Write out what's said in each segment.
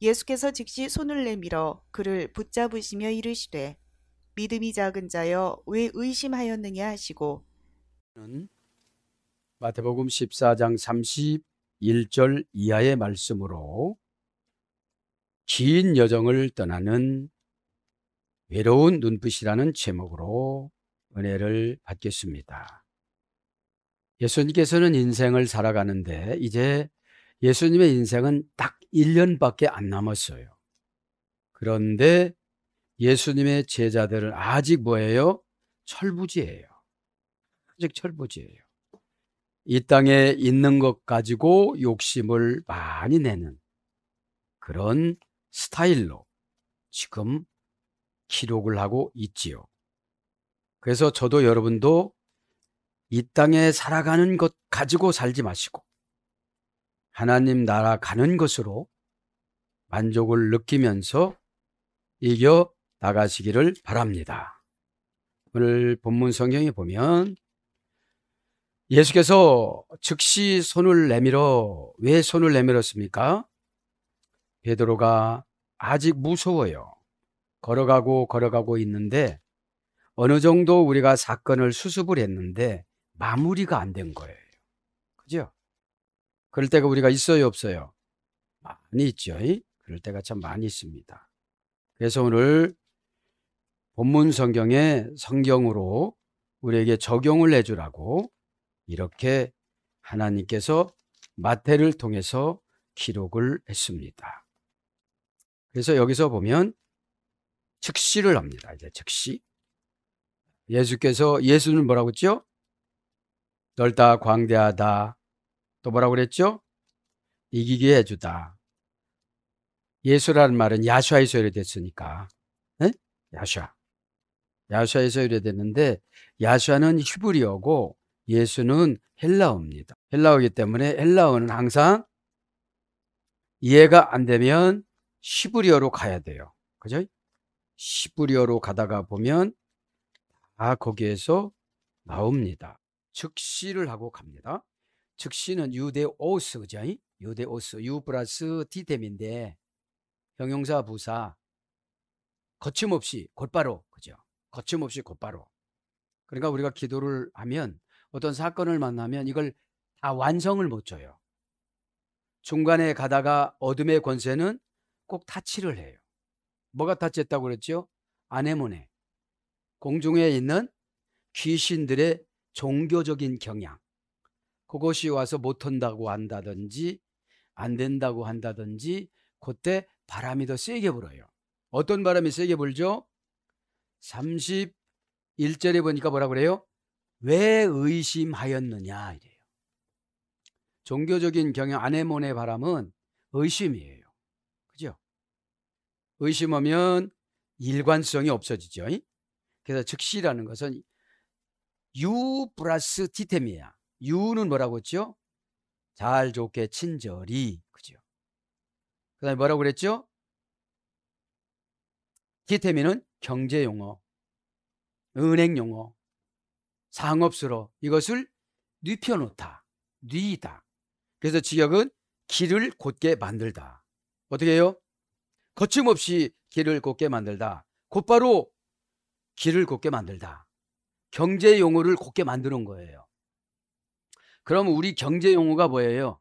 예수께서 즉시 손을 내밀어 그를 붙잡으시며 이르시되 믿음이 작은 자여 왜 의심하였느냐 하시고 마태복음 14장 31절 이하의 말씀으로 긴 여정을 떠나는 외로운 눈빛이라는 제목으로 은혜를 받겠습니다. 예수님께서는 인생을 살아가는데 이제 예수님의 인생은 딱 1년밖에 안 남았어요. 그런데 예수님의 제자들은 아직 뭐예요? 철부지예요. 아직 철부지예요. 이 땅에 있는 것 가지고 욕심을 많이 내는 그런 스타일로 지금 기록을 하고 있지요. 그래서 저도 여러분도 이 땅에 살아가는 것 가지고 살지 마시고 하나님 나라 가는 것으로 만족을 느끼면서 이겨 나가시기를 바랍니다. 오늘 본문 성경에 보면 예수께서 즉시 손을 내밀어 왜 손을 내밀었습니까? 베드로가 아직 무서워요. 걸어가고 걸어가고 있는데 어느 정도 우리가 사건을 수습을 했는데 마무리가 안 된 거예요. 그죠? 그럴 때가 우리가 있어요, 없어요? 많이 있죠. 그럴 때가 참 많이 있습니다. 그래서 오늘 본문 성경에 성경으로 우리에게 적용을 해주라고 이렇게 하나님께서 마태를 통해서 기록을 했습니다. 그래서 여기서 보면 즉시를 합니다. 이제 즉시. 예수께서 예수는 뭐라고 했죠? 넓다 광대하다 또 뭐라고 그랬죠? 이기게 해주다. 예수라는 말은 야샤에서 수 유래됐으니까. 네? 야샤. 야샤에서 유래됐는데 야샤는 수 히브리어고 예수는 헬라어입니다. 헬라어이기 때문에 헬라어는 항상 이해가 안 되면 히브리어로 가야 돼요. 그죠? 히브리어로 가다가 보면 다 거기에서 나옵니다. 즉시를 하고 갑니다. 즉시는 유대오스 그죠? 유대오스 유 플러스 디템인데 형용사 부사 거침없이 곧바로 그죠? 거침없이 곧바로 그러니까 우리가 기도를 하면 어떤 사건을 만나면 이걸 다 완성을 못 줘요. 중간에 가다가 어둠의 권세는 꼭 타치를 해요. 뭐가 타치했다고 그랬죠? 아내모네 공중에 있는 귀신들의 종교적인 경향. 그것이 와서 못한다고 한다든지 안 된다고 한다든지 그때 바람이 더 세게 불어요. 어떤 바람이 세게 불죠? 31절에 보니까 뭐라 그래요? 왜 의심하였느냐 이래요. 종교적인 경향 아네몬의 바람은 의심이에요. 그죠? 의심하면 일관성이 없어지죠. 그래서 즉시라는 것은 유 플러스 디템이야. 유는 뭐라고 했죠? 잘 좋게 친절히 그죠? 그 다음에 뭐라고 그랬죠? 기태미는 경제 용어, 은행 용어, 상업스러 이것을 뉘펴놓다, 뉘이다. 그래서 직역은 길을 곧게 만들다. 어떻게 해요? 거침없이 길을 곧게 만들다. 곧바로 길을 곧게 만들다. 경제 용어를 곧게 만드는 거예요. 그럼 우리 경제 용어가 뭐예요?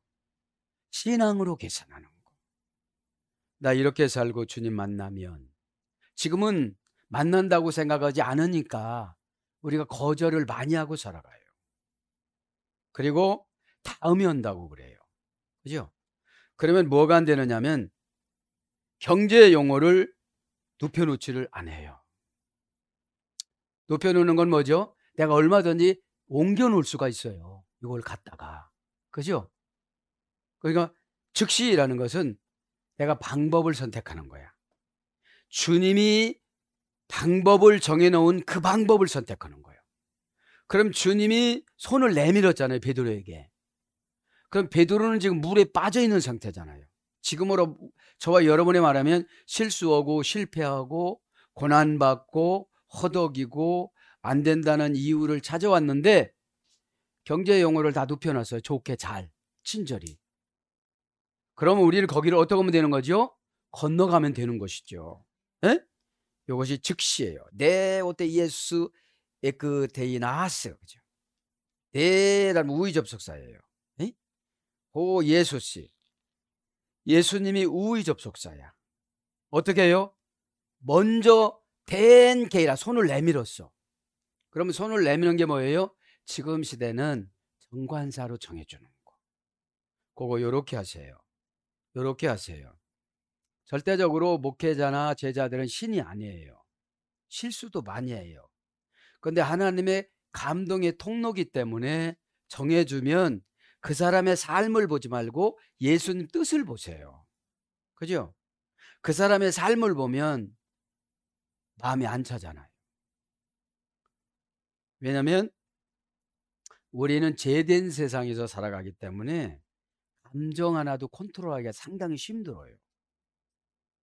신앙으로 계산하는 거. 나 이렇게 살고 주님 만나면 지금은 만난다고 생각하지 않으니까 우리가 거절을 많이 하고 살아가요. 그리고 다음에 온다고 그래요. 그죠? 그러면 뭐가 안 되느냐면 경제 용어를 눕혀놓지를 않아요. 높여놓는 건 뭐죠? 내가 얼마든지 옮겨놓을 수가 있어요. 이걸 갖다가 그죠? 그러니까 즉시라는 것은 내가 방법을 선택하는 거야. 주님이 방법을 정해놓은 그 방법을 선택하는 거예요. 그럼 주님이 손을 내밀었잖아요 베드로에게. 그럼 베드로는 지금 물에 빠져 있는 상태잖아요. 지금으로 저와 여러분의 말하면 실수하고 실패하고 고난받고 허덕이고 안 된다는 이유를 찾아왔는데 경제 용어를 다 눕혀놨어요. 좋게, 잘, 친절히. 그러면 우리를 거기를 어떻게 하면 되는 거죠? 건너가면 되는 것이죠. 에? 예? 이것이 즉시예요. 네, 오때 예수 에크데이나스 그 그죠? 대란 우의 접속사예요. 에? 예? 오 예수 씨, 예수님이 우의 접속사야. 어떻게 해요? 먼저 된 게이라 손을 내밀었어. 그러면 손을 내미는 게 뭐예요? 지금 시대는 정관사로 정해주는 거. 그거 요렇게 하세요. 요렇게 하세요. 절대적으로 목회자나 제자들은 신이 아니에요. 실수도 많이 해요. 근데 하나님의 감동의 통로기 때문에 정해주면 그 사람의 삶을 보지 말고 예수님 뜻을 보세요. 그죠? 그 사람의 삶을 보면 마음이 안 차잖아요. 왜냐면 우리는 죄된 세상에서 살아가기 때문에 감정 하나도 컨트롤하기가 상당히 힘들어요.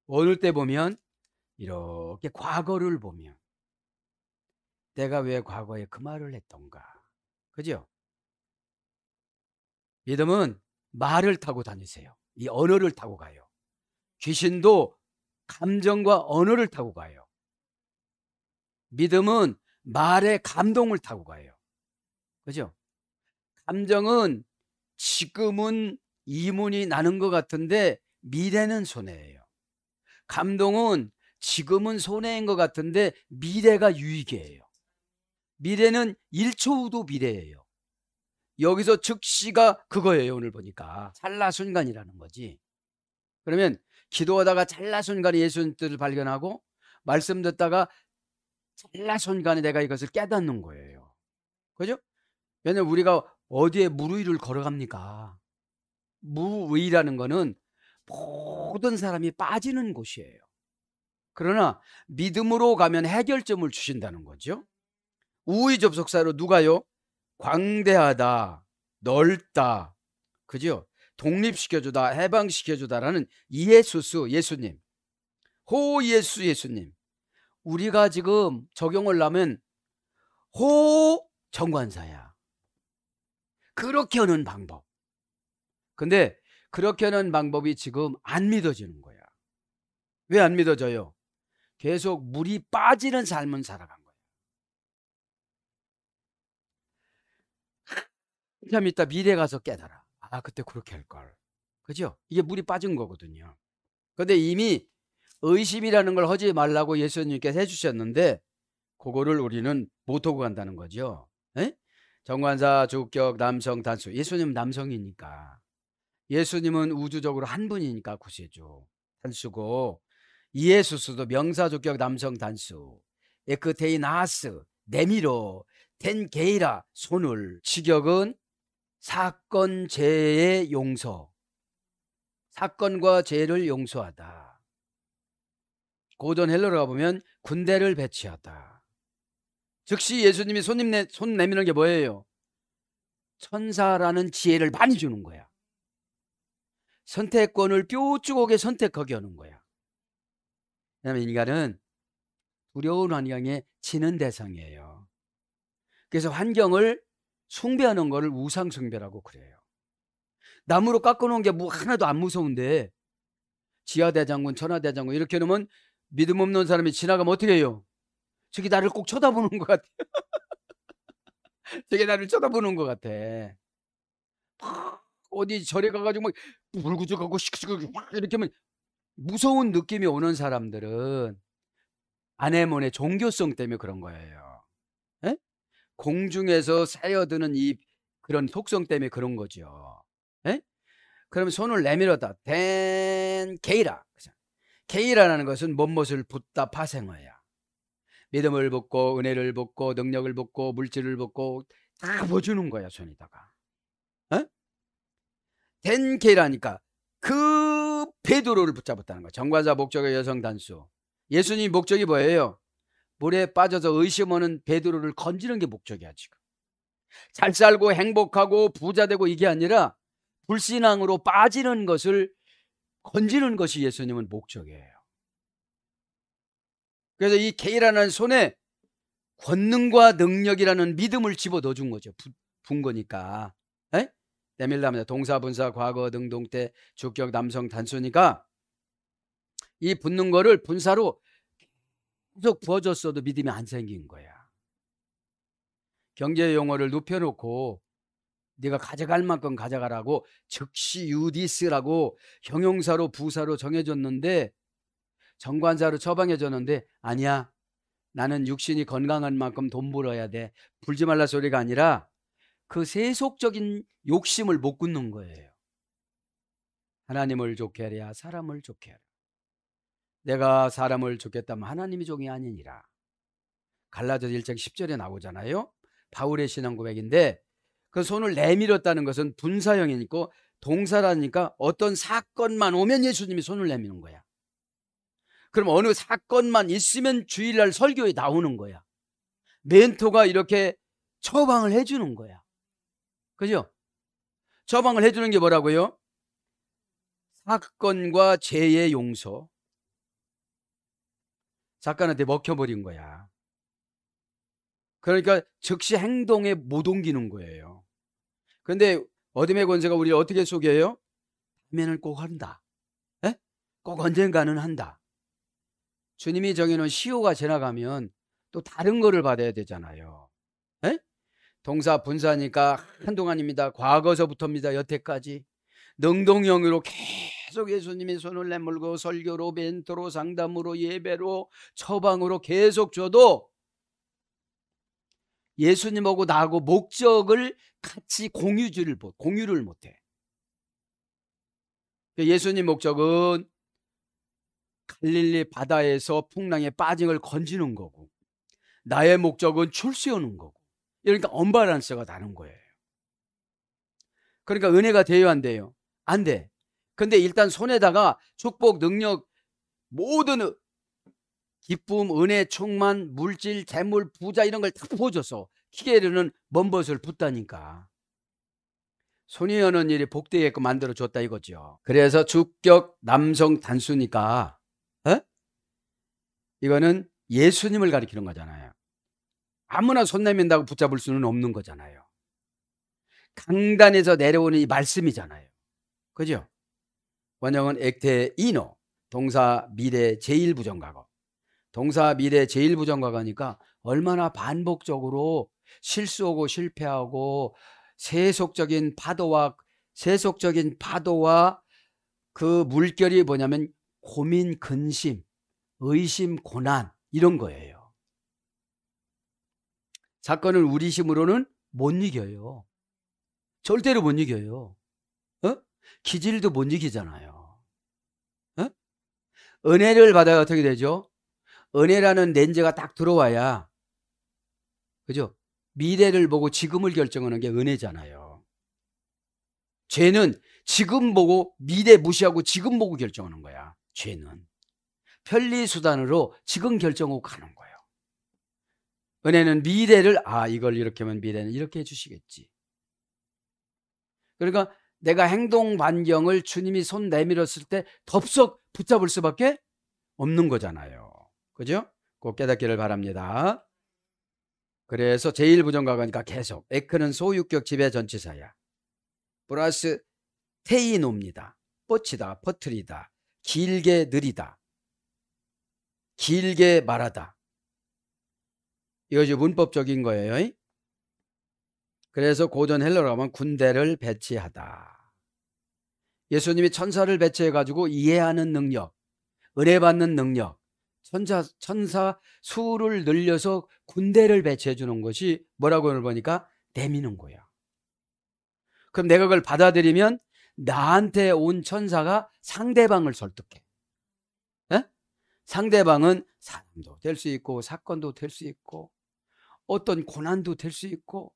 어느 때 보면 이렇게 과거를 보면 내가 왜 과거에 그 말을 했던가. 그죠? 믿음은 말을 타고 다니세요. 이 언어를 타고 가요. 귀신도 감정과 언어를 타고 가요. 믿음은 말의 감동을 타고 가요. 그죠? 감정은 지금은 이문이 나는 것 같은데 미래는 손해예요. 감동은 지금은 손해인 것 같은데 미래가 유익이에요. 미래는 1초 후도 미래예요. 여기서 즉시가 그거예요. 오늘 보니까 찰나 순간이라는 거지. 그러면 기도하다가 찰나 순간에 예수님 들을 발견하고 말씀 듣다가 찰나 순간에 내가 이것을 깨닫는 거예요. 그죠? 왜냐면 우리가 어디에 무의를 걸어갑니까? 무의라는 것은 모든 사람이 빠지는 곳이에요. 그러나 믿음으로 가면 해결점을 주신다는 거죠. 우의 접속사로 누가요? 광대하다, 넓다, 그죠? 독립시켜주다, 해방시켜주다라는 예수스, 예수님. 호 예수, 예수님. 우리가 지금 적용을 하면 호 정관사야. 그렇게 하는 방법. 근데 그렇게 하는 방법이 지금 안 믿어지는 거야. 왜 안 믿어져요? 계속 물이 빠지는 삶은 살아간 거야. 참 그 있다 미래 가서 깨달아. 아, 그때 그렇게 할 걸. 그죠? 이게 물이 빠진 거거든요. 근데 이미 의심이라는 걸 하지 말라고 예수님께서 해주셨는데, 그거를 우리는 못하고 간다는 거죠. 에? 정관사 주격 남성 단수. 예수님 남성이니까. 예수님은 우주적으로 한 분이니까 구세주 단수고 이에수도 명사 주격 남성 단수. 에크테이나스 내밀어 텐게이라 손을 직역은 사건 죄의 용서. 사건과 죄를 용서하다. 고전 헬러로 가보면 군대를 배치하다. 즉시 예수님이 손님 내, 손 내미는 게 뭐예요? 천사라는 지혜를 많이 주는 거야. 선택권을 뾰족하게 선택하게 하는 거야. 왜냐하면 인간은 두려운 환경에 치는 대상이에요. 그래서 환경을 숭배하는 것을 우상 숭배라고 그래요. 나무로 깎아놓은 게 뭐 하나도 안 무서운데 지하 대장군, 천하 대장군 이렇게 놓으면 믿음 없는 사람이 지나가면 어떻게 해요? 저게 나를 꼭 쳐다보는 것 같아. 저게 나를 쳐다보는 것 같아. 어디 절에 가가지고 막 불구적하고 시크시크 이렇게 하면 무서운 느낌이 오는 사람들은 아내몬의 종교성 때문에 그런 거예요. 에? 예? 공중에서 새어드는 이 그런 속성 때문에 그런 거죠. 에? 예? 그럼 손을 내밀었다. 댄 게이라. 게이라라는 것은 몸못을 붓다 파생어예요. 믿음을 붓고 은혜를 붓고 능력을 붓고 물질을 붓고 다 부어주는 거야 손에다가 어? 된라니까그 베드로를 붙잡았다는 거야 정관사 목적의 여성 단수 예수님 목적이 뭐예요? 물에 빠져서 의심하는 베드로를 건지는 게 목적이야 지금 잘 살고 행복하고 부자되고 이게 아니라 불신앙으로 빠지는 것을 건지는 것이 예수님은 목적이에요 그래서 이 K라는 손에 권능과 능력이라는 믿음을 집어넣어 준 거죠. 부, 분 거니까. 에? 내밀라면 동사, 분사, 과거, 능동태, 주격, 남성, 단수니까 이 붙는 거를 분사로 계속 부어줬어도 믿음이 안 생긴 거야. 경제 용어를 눕혀놓고 네가 가져갈 만큼 가져가라고 즉시 유디스라고 형용사로 부사로 정해줬는데 정관사로 처방해 줬는데 아니야. 나는 육신이 건강한 만큼 돈 벌어야 돼. 불지 말라 소리가 아니라 그 세속적인 욕심을 못 굳는 거예요. 하나님을 좋게 하랴 사람을 좋게 하랴. 내가 사람을 좋겠다면 하나님이 종이 아니니라. 갈라져아 1장 10절에 나오잖아요. 바울의 신앙 고백인데 그 손을 내밀었다는 것은 분사형이니까 동사라니까 어떤 사건만 오면 예수님이 손을 내미는 거야. 그럼 어느 사건만 있으면 주일날 설교에 나오는 거야. 멘토가 이렇게 처방을 해주는 거야. 그죠? 처방을 해주는 게 뭐라고요? 사건과 죄의 용서. 작가한테 먹혀버린 거야. 그러니까 즉시 행동에 못 옮기는 거예요. 근데 어둠의 권세가 우리를 어떻게 속여요? 면을 꼭 한다. 에? 꼭 언젠가는 한다. 주님이 정해놓은 시호가 지나가면 또 다른 거를 받아야 되잖아요. 에? 동사 분사니까 한동안입니다. 과거서부터입니다. 여태까지 능동형으로 계속 예수님의 손을 내밀고 설교로 벤트로 상담으로 예배로 처방으로 계속 줘도 예수님하고 나하고 목적을 같이 공유를 공유를 못해. 그 예수님 목적은 갈릴리 바다에서 풍랑에 빠진 걸 건지는 거고 나의 목적은 출세하는 거고 그러니까 언바란스가 나는 거예요. 그러니까 은혜가 되어야 한대요. 안 돼. 근데 일단 손에다가 축복, 능력, 모든 기쁨, 은혜, 충만, 물질, 재물, 부자 이런 걸다보여줘서 키게르는 먼벗을 붙다니까. 손이 여는 일이 복되게끔 만들어줬다 이거죠. 그래서 주격 남성 단수니까 이거는 예수님을 가리키는 거잖아요. 아무나 손 내민다고 붙잡을 수는 없는 거잖아요. 강단에서 내려오는 이 말씀이잖아요. 그죠? 원형은 액태 이노, 동사 미래 제1부정과거. 동사 미래 제1부정과거니까 얼마나 반복적으로 실수하고 실패하고 세속적인 파도와 세속적인 파도와 그 물결이 뭐냐면 고민 근심 의심, 고난 이런 거예요. 사건을 우리 힘으로는 못 이겨요. 절대로 못 이겨요. 어? 기질도 못 이기잖아요. 어? 은혜를 받아야 어떻게 되죠? 은혜라는 렌즈가 딱 들어와야 그죠? 미래를 보고 지금을 결정하는 게 은혜잖아요. 죄는 지금 보고 미래 무시하고 지금 보고 결정하는 거야. 죄는. 편리 수단으로 지금 결정하고 가는 거예요. 은혜는 미래를 아 이걸 이렇게 하면 미래는 이렇게 해주시겠지. 그러니까 내가 행동 반경을 주님이 손 내밀었을 때 덥석 붙잡을 수밖에 없는 거잖아요. 그죠? 꼭 깨닫기를 바랍니다. 그래서 제일부정가가니까 계속 에크는 소유격 지배 전치사야. 플러스 테이노입니다. 뻗치다, 퍼트리다, 길게 느리다. 길게 말하다. 이것이 문법적인 거예요. 그래서 고전 헬러로 하면 군대를 배치하다. 예수님이 천사를 배치해 가지고 이해하는 능력, 은혜 받는 능력, 천사 천사 수를 늘려서 군대를 배치해 주는 것이 뭐라고 보니까 내미는 거야. 그럼 내가 그걸 받아들이면 나한테 온 천사가 상대방을 설득해. 상대방은 사람도 될 수 있고 사건도 될 수 있고 어떤 고난도 될 수 있고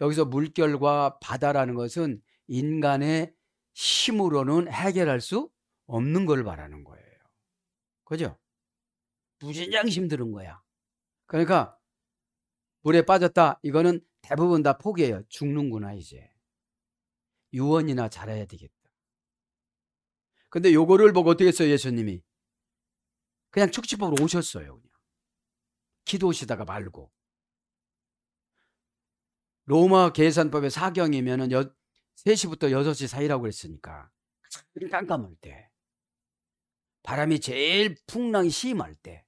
여기서 물결과 바다라는 것은 인간의 힘으로는 해결할 수 없는 걸바라는 거예요. 그죠? 무진장 힘들은 거야. 그러니까 물에 빠졌다. 이거는 대부분 다 포기해요. 죽는구나 이제. 유언이나 잘해야 되겠다. 근데 요거를 보고 어떻게 했어요 예수님이? 그냥 축지법으로 오셨어요. 그냥. 기도하시다가 말고. 로마 계산법의 사경이면은 여, 3시부터 6시 사이라고 그랬으니까 깜깜할 때 바람이 제일 풍랑이 심할 때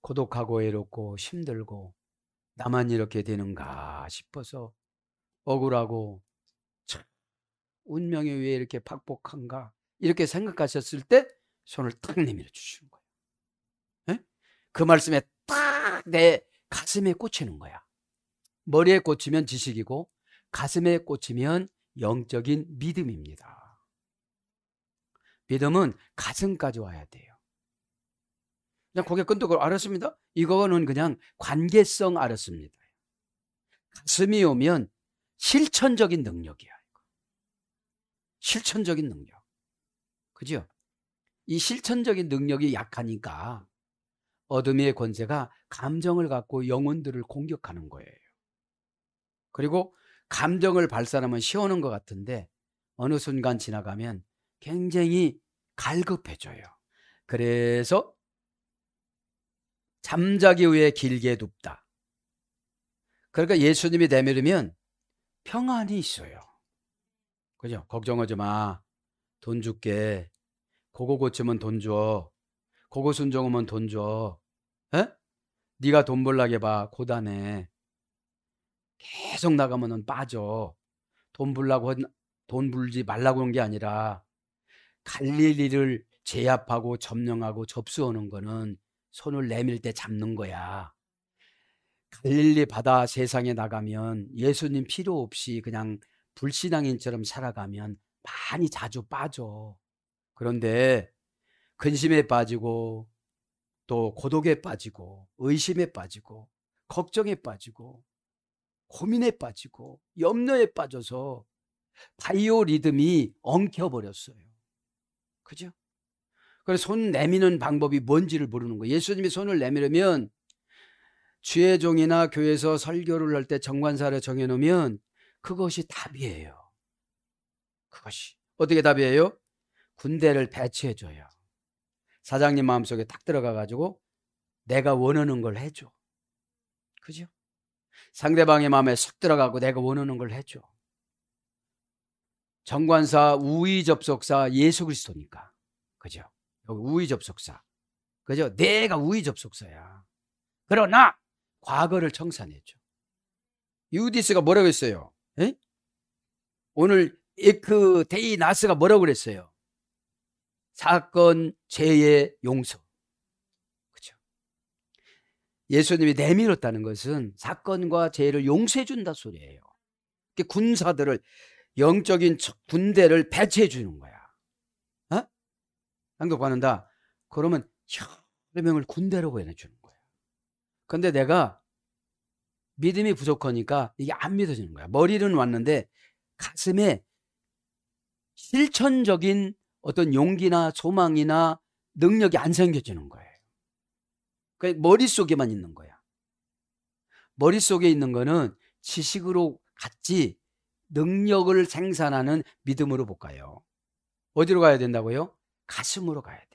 고독하고 외롭고 힘들고 나만 이렇게 되는가 싶어서 억울하고 참 운명이 왜 이렇게 박복한가 이렇게 생각하셨을 때 손을 탁 내밀어 주시는 거예요. 그 말씀에 딱 내 가슴에 꽂히는 거야. 머리에 꽂히면 지식이고 가슴에 꽂히면 영적인 믿음입니다. 믿음은 가슴까지 와야 돼요. 그냥 고개 끈적으로 알았습니다. 이거는 그냥 관계성 알았습니다. 가슴이 오면 실천적인 능력이야. 실천적인 능력. 그죠? 이 실천적인 능력이 약하니까 어둠의 권세가 감정을 갖고 영혼들을 공격하는 거예요. 그리고 감정을 발산하면 시원한 것 같은데 어느 순간 지나가면 굉장히 갈급해져요. 그래서 잠자기 후에 길게 눕다. 그러니까 예수님이 내밀으면 평안이 있어요. 그죠? 걱정하지 마. 돈 줄게. 고거 고치면 돈 줘. 그고 순정 오면 돈 줘. 에? 네가 돈 벌라게 봐. 고단해. 계속 나가면 빠져. 돈벌라고돈 불지 말라고 한 게 아니라 갈릴리를 제압하고 점령하고 접수하는 거는 손을 내밀 때 잡는 거야. 갈릴리 바다 세상에 나가면 예수님 필요 없이 그냥 불신앙인처럼 살아가면 많이 자주 빠져. 그런데 근심에 빠지고 또 고독에 빠지고 의심에 빠지고 걱정에 빠지고 고민에 빠지고 염려에 빠져서 바이오 리듬이 엉켜버렸어요. 그죠? 그래서 손 내미는 방법이 뭔지를 모르는 거예요. 예수님이 손을 내밀으면 주의 종이나 교회에서 설교를 할 때 정관사를 정해놓으면 그것이 답이에요. 그것이. 어떻게 답이에요? 군대를 배치해줘요. 사장님 마음속에 딱 들어가 가지고 내가 원하는 걸 해줘. 그죠? 상대방의 마음에 쏙 들어가고 내가 원하는 걸 해줘. 정관사 우위 접속사 예수 그리스도니까. 그죠? 여기 우위 접속사. 그죠? 내가 우위 접속사야. 그러나 과거를 청산했죠. 유디스가 뭐라고 했어요? 에? 오늘 에크 그 데이 나스가 뭐라고 그랬어요? 사건, 죄의 용서. 그죠? 예수님이 내밀었다는 것은 사건과 죄를 용서해준다 소리예요. 군사들을, 영적인 군대를 배치해주는 거야. 어? 상급받는다. 그러면 여러 명을 군대로 보내주는 거야. 근데 내가 믿음이 부족하니까 이게 안 믿어지는 거야. 머리는 왔는데 가슴에 실천적인 어떤 용기나 소망이나 능력이 안 생겨지는 거예요. 그 머릿속에만 있는 거야. 머릿속에 있는 거는 지식으로 갔지 능력을 생산하는 믿음으로 볼까요? 어디로 가야 된다고요? 가슴으로 가야 돼요.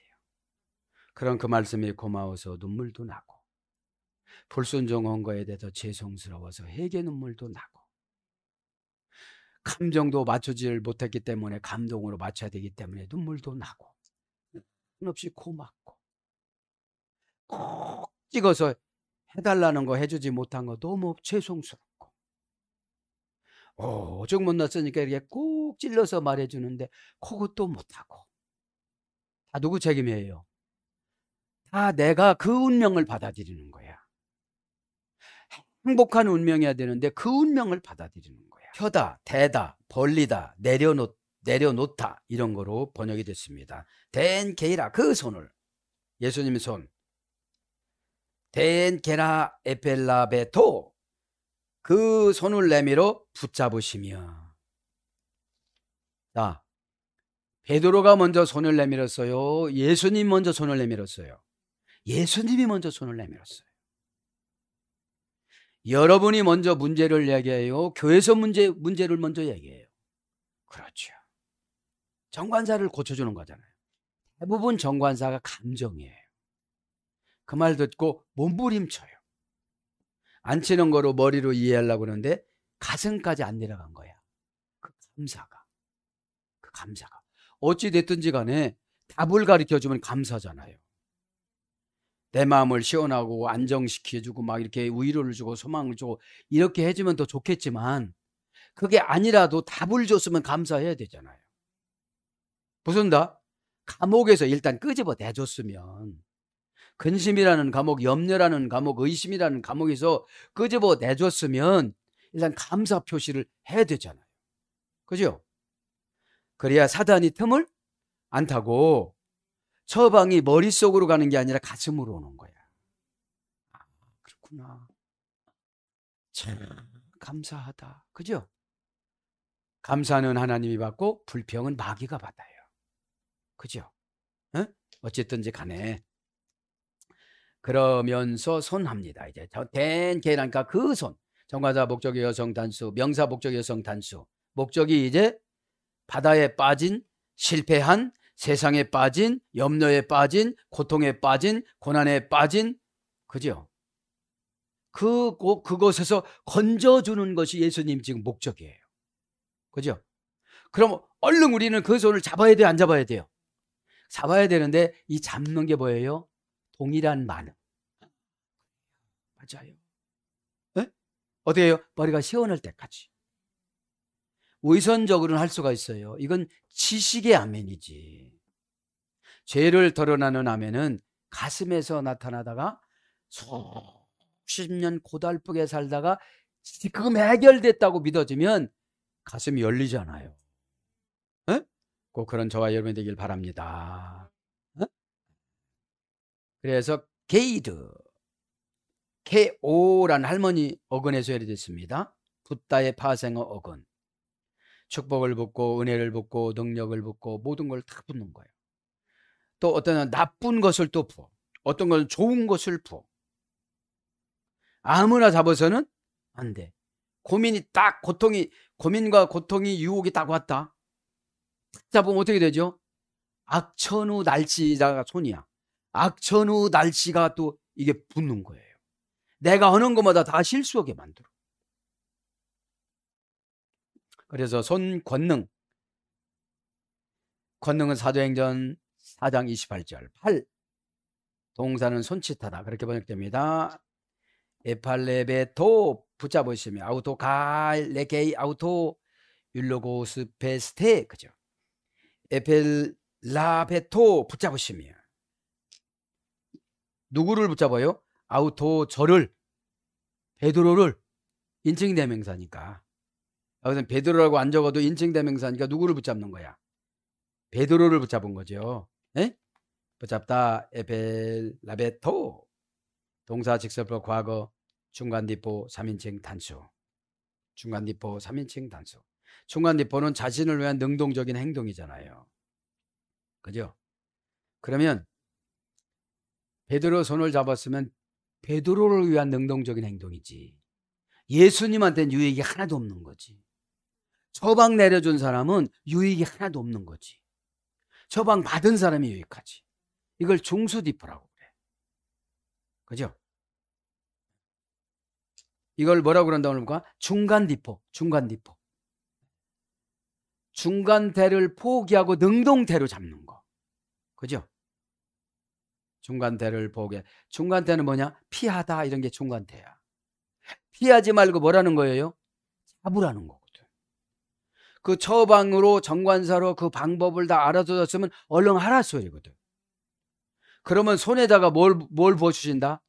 그런 그 말씀이 고마워서 눈물도 나고 불순종한 거에 대해서 죄송스러워서 회개 눈물도 나고 감정도 맞추지 못했기 때문에 감동으로 맞춰야 되기 때문에 눈물도 나고 끊없이 고맙고 꼭 찍어서 해달라는 거 해주지 못한 거 너무 죄송스럽고 어 오죽 못났으니까 이렇게 꼭 찔러서 말해주는데 그것도 못하고 다 누구 책임이에요? 다 내가 그 운명을 받아들이는 거야 행복한 운명이어야 되는데 그 운명을 받아들이는 거야 펴다, 대다, 벌리다, 내려놓, 내려놓다 이런 거로 번역이 됐습니다. 댄 게이라 그 손을 예수님의 손. 댄 게라 에펠라베토 그 손을 내밀어 붙잡으시며 자 베드로가 먼저 손을 내밀었어요. 예수님 먼저 손을 내밀었어요. 예수님이 먼저 손을 내밀었어요. 여러분이 먼저 문제를 얘기해요. 교회에서 문제, 문제를 먼저 얘기해요. 그렇죠. 정관사를 고쳐주는 거잖아요. 대부분 정관사가 감정이에요. 그 말 듣고 몸부림쳐요. 안 치는 거로 머리로 이해하려고 하는데 가슴까지 안 내려간 거야. 그 감사가. 그 감사가. 어찌됐든지 간에 답을 가르쳐 주면 감사잖아요. 내 마음을 시원하고 안정시켜주고 막 이렇게 위로를 주고 소망을 주고 이렇게 해주면 더 좋겠지만 그게 아니라도 답을 줬으면 감사해야 되잖아요. 무슨 다? 감옥에서 일단 끄집어 내줬으면 근심이라는 감옥, 염려라는 감옥, 의심이라는 감옥에서 끄집어 내줬으면 일단 감사 표시를 해야 되잖아요. 그죠? 그래야 사단이 틈을 안 타고 처방이 머릿속으로 가는 게 아니라 가슴으로 오는 거야. 아, 그렇구나. 참 감사하다. 그죠? 감사는 하나님이 받고 불평은 마귀가 받아요. 그죠? 어? 어쨌든지 간에 그러면서 손합니다. 이제 된 계란과 그 손. 정과자 목적이 여성 단수, 명사 목적이 여성 단수. 목적이 이제 바다에 빠진 실패한 세상에 빠진, 염려에 빠진, 고통에 빠진, 고난에 빠진, 그죠? 그, 그곳에서 건져주는 것이 예수님 지금 목적이에요. 그죠? 그럼 얼른 우리는 그 손을 잡아야 돼요? 안 잡아야 돼요? 잡아야 되는데 이 잡는 게 뭐예요? 동일한 만음. 맞아요. 네? 예? 어떻요 머리가 시원할 때까지. 의선적으로는 할 수가 있어요. 이건 지식의 아멘이지. 죄를 덜어나는 아멘은 가슴에서 나타나다가 수십 년 고달프게 살다가 지금 해결됐다고 믿어지면 가슴이 열리잖아요. 에? 꼭 그런 저와 여러분 되길 바랍니다. 에? 그래서 게이드, KO라는 할머니 어근에서 예를 됐습니다. 붓다의 파생어 어근. 축복을 붙고 은혜를 붙고 능력을 붙고 모든 걸다 붙는 거예요. 또 어떤 나쁜 것을 또 부어. 어떤 건 좋은 것을 부어. 아무나 잡아서는 안 돼. 고민이 딱 고통이 고민과 고통이 유혹이 딱 왔다. 딱 잡으면 어떻게 되죠? 악천후 날치자가 손이야. 악천후 날치가 또 이게 붙는 거예요. 내가 하는 것마다 다 실수하게 만들어. 그래서 손권능 권능은 사도행전 4장 28절 8 동사는 손짓하다 그렇게 번역됩니다 에팔레베토 붙잡으시며 아우토 갈레게이 아우토 율로고스페스테 그죠 에펠라베토 붙잡으시며 누구를 붙잡아요? 아우토 저를 베드로를 인칭대명사니까 여기서 아, 베드로라고 안 적어도 인칭 대명사니까 누구를 붙잡는 거야? 베드로를 붙잡은 거죠. 에? 붙잡다 에벨 라베토 동사 직설법 과거 중간디포 3인칭 단수 중간디포 3인칭 단수 중간디포는 자신을 위한 능동적인 행동이잖아요. 그죠? 그러면 베드로 손을 잡았으면 베드로를 위한 능동적인 행동이지. 예수님한테는 유익이 하나도 없는 거지. 처방 내려준 사람은 유익이 하나도 없는 거지. 처방 받은 사람이 유익하지. 이걸 중수디프라고 그래. 그죠? 이걸 뭐라고 그런다고 합니까? 중간디포, 중간디포. 중간대를 포기하고 능동태로 잡는 거. 그죠? 중간대를 포기. 중간대는 뭐냐? 피하다 이런 게 중간대야. 피하지 말고 뭐라는 거예요? 잡으라는 거. 그 처방으로 정관사로 그 방법을 다알아두었으면 얼른 하라 소리거든. 그러면 손에다가 뭘, 뭘보여주신다끝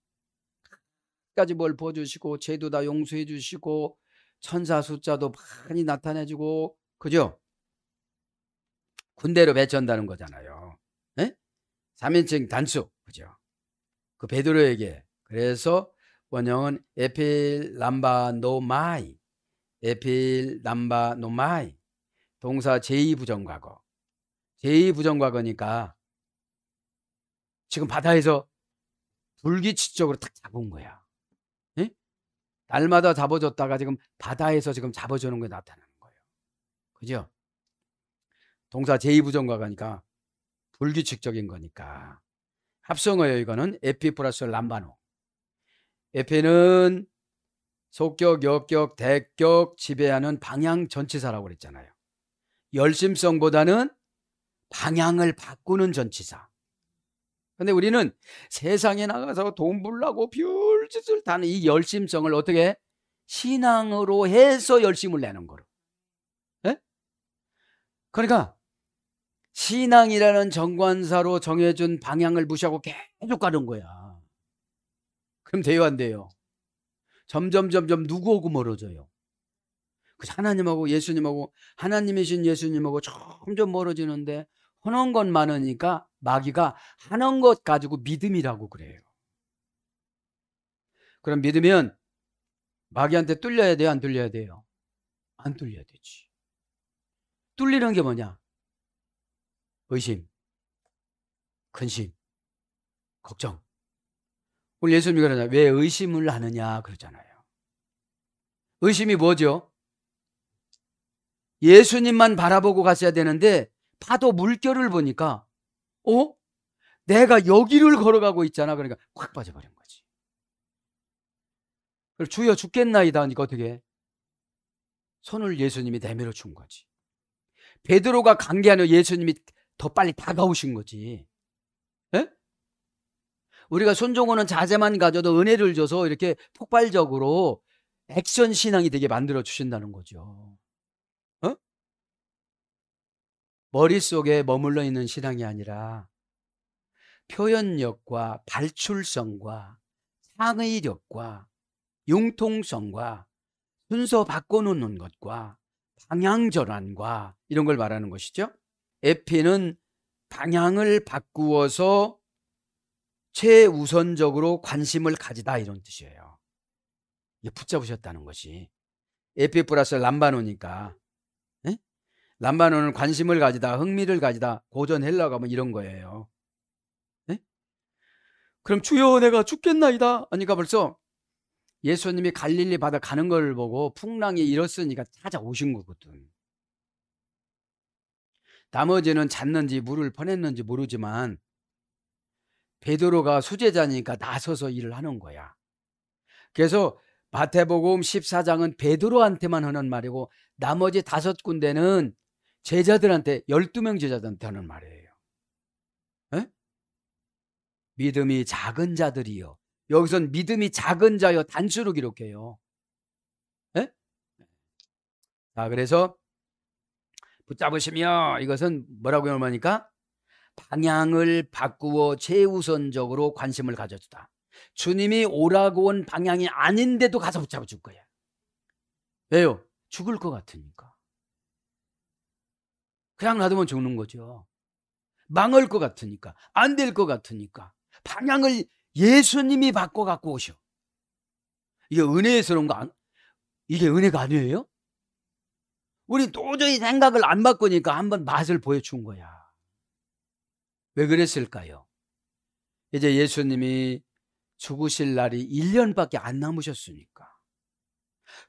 까지 뭘보여주시고 죄도 다 용서해주시고, 천사 숫자도 많이 나타내주고, 그죠? 군대로 배천다는 거잖아요. 에? 예? 3인칭 단수, 그죠? 그 베드로에게. 그래서 원형은 에필 람바 노마이. 에필 람바 노마이. 동사 제2부정과거. 제2부정과거니까 지금 바다에서 불규칙적으로 탁 잡은 거야. 예? 날마다 잡아줬다가 지금 바다에서 지금 잡아주는 게 나타나는 거예요. 그죠? 동사 제2부정과거니까 불규칙적인 거니까. 합성어예요, 이거는. 에피 플러스 람바노. 에피는 속격, 역격, 대격 지배하는 방향 전치사라고 그랬잖아요. 열심성보다는 방향을 바꾸는 전치사. 근데 우리는 세상에 나가서 돈 벌라고 별짓을 다는 이 열심성을 어떻게 신앙으로 해서 열심을 내는 거로. 예? 그러니까 신앙이라는 정관사로 정해준 방향을 무시하고 계속 가는 거야. 그럼 돼요 안 돼요? 점점 점점 누구하고 멀어져요? 하나님하고 예수님하고 하나님이신 예수님하고 점점 멀어지는데 흔한 것 많으니까 마귀가 하는 것 가지고 믿음이라고 그래요. 그럼 믿으면 마귀한테 뚫려야 돼요? 안 뚫려야 돼요? 안 뚫려야 되지. 뚫리는 게 뭐냐? 의심, 근심, 걱정. 우리 예수님이 그러냐? 왜 의심을 하느냐? 그러잖아요. 의심이 뭐죠? 예수님만 바라보고 가셔야 되는데 파도 물결을 보니까 어? 내가 여기를 걸어가고 있잖아. 그러니까 콱 빠져버린 거지. 그리고 주여 죽겠나이다 니까 어떻게 손을 예수님이 내밀어 준 거지. 베드로가 관계하는 예수님이 더 빨리 다가오신 거지. 에? 우리가 손종호는 자제만 가져도 은혜를 줘서 이렇게 폭발적으로 액션 신앙이 되게 만들어 주신다는 거죠. 머릿속에 머물러 있는 신앙이 아니라 표현력과 발출성과 창의력과 융통성과 순서 바꿔놓는 것과 방향전환과 이런 걸 말하는 것이죠. 에피는 방향을 바꾸어서 최우선적으로 관심을 가지다 이런 뜻이에요. 붙잡으셨다는 것이 에피 플러스 람바노니까 남반원은 관심을 가지다, 흥미를 가지다, 고전 헬라가 뭐 이런 거예요. 네? 그럼 주여 내가 죽겠나이다. 아니까 벌써 예수님이 갈릴리 바다 가는 걸 보고 풍랑이 일었으니까 찾아오신 거거든. 나머지는 잤는지 물을 퍼냈는지 모르지만 베드로가 수제자니까 나서서 일을 하는 거야. 그래서 마태복음 14장은 베드로한테만 하는 말이고 나머지 다섯 군데는 제자들한테 12명 제자들한테 하는 말이에요. 에? 믿음이 작은 자들이요. 여기선 믿음이 작은 자여 단수로 기록해요. 에? 자, 그래서 붙잡으시며 이것은 뭐라고 열마니까 방향을 바꾸어 최우선적으로 관심을 가져주다. 주님이 오라고 온 방향이 아닌데도 가서 붙잡아줄 거야. 왜요? 죽을 것 같으니까. 그냥 놔두면 죽는 거죠. 망할 것 같으니까, 안 될 것 같으니까, 방향을 예수님이 바꿔 갖고 오셔. 이게 은혜스러운 거, 안, 이게 은혜가 아니에요? 우리 도저히 생각을 안 바꾸니까 한번 맛을 보여준 거야. 왜 그랬을까요? 이제 예수님이 죽으실 날이 1년밖에 안 남으셨으니까.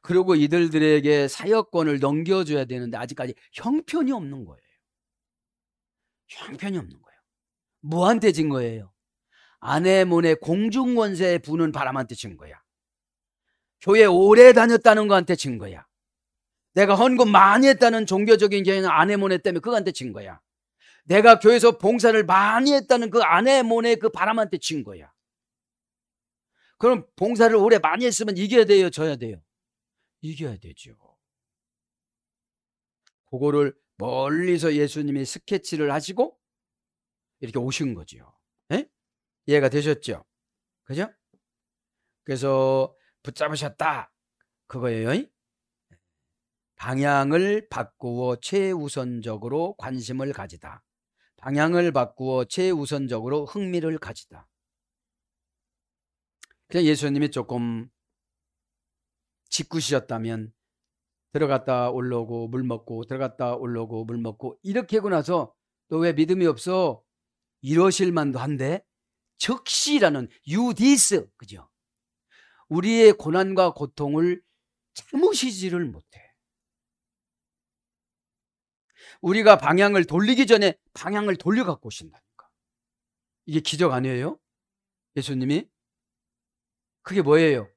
그리고 이들들에게 사역권을 넘겨줘야 되는데 아직까지 형편이 없는 거예요. 형편이 없는 거예요. 뭐한테 진 거예요? 아내몬의 공중원세 부는 바람한테 진 거야. 교회 오래 다녔다는 거한테 진 거야. 내가 헌금 많이 했다는 종교적인 경향 아내몬에 때문에 그거한테 진 거야. 내가 교회에서 봉사를 많이 했다는 그 아내몬의 그 바람한테 진 거야. 그럼 봉사를 오래 많이 했으면 이겨야 돼요, 져야 돼요? 이겨야 되죠. 그거를 멀리서 예수님이 스케치를 하시고 이렇게 오신 거죠 예? 이해가 되셨죠? 그죠? 그래서 붙잡으셨다. 그거예요. 방향을 바꾸어 최우선적으로 관심을 가지다. 방향을 바꾸어 최우선적으로 흥미를 가지다. 그냥 예수님이 조금 짓궂으셨다면 들어갔다 올라오고 물 먹고 들어갔다 올라오고 물 먹고 이렇게 하고 나서 너 왜 믿음이 없어? 이러실 만도 한데 적시라는 유디스 그죠? 우리의 고난과 고통을 참으시지를 못해. 우리가 방향을 돌리기 전에 방향을 돌려 갖고 오신다니까. 이게 기적 아니에요? 예수님이 그게 뭐예요?